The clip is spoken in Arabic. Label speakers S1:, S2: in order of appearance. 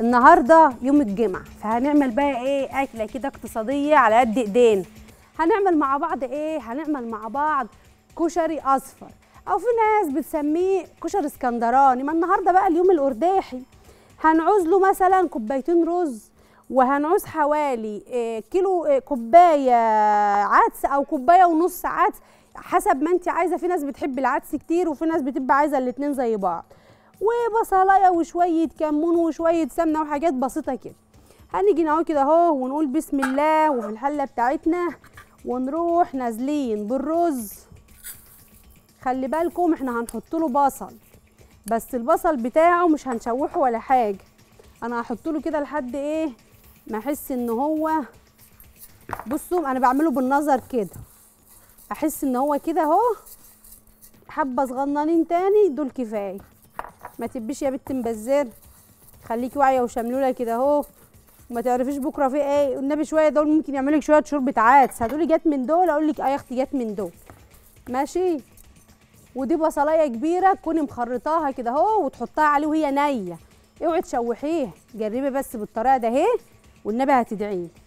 S1: النهارده يوم الجمعه فهنعمل بقى ايه اكله كده اقتصاديه على قد ايدين هنعمل مع بعض ايه هنعمل مع بعض كشري اصفر او في ناس بتسميه كشري اسكندراني ما النهارده بقى اليوم الارداحي هنعوز له مثلا كوبايتين رز وهنعوز حوالي آه، كيلو آه، كوبايه عدس او كوبايه ونص عدس حسب ما انت عايزه في ناس بتحب العدس كتير وفي ناس بتبقى عايزه الاتنين زي بعض وبصلايه وشويه كمون وشويه سمنه وحاجات بسيطه كده هنيجي نقعد كده اهو ونقول بسم الله وفي الحله بتاعتنا ونروح نازلين بالرز خلي بالكم احنا هنحط له بصل بس البصل بتاعه مش هنشوحه ولا حاجه انا هحط له كده لحد ايه ما احس ان هو بصوا انا بعمله بالنظر كده احس ان هو كده اهو حبه صغننين تاني دول كفايه ما تبيش يا بت مبزر خليكي واعيه وشملوله كده اهو وما تعرفيش بكره في ايه والنبي شويه دول ممكن يعملوا لك شويه شوربه عدس هتقولي جت من دول اقول لك اه يا اختي جت من دول ماشي ودي بصلايه كبيره تكوني مخرطاها كده اهو وتحطها عليه وهي نيه اوعي تشوحيه جربي بس بالطريقه ده اهي والنبي هتدعيلي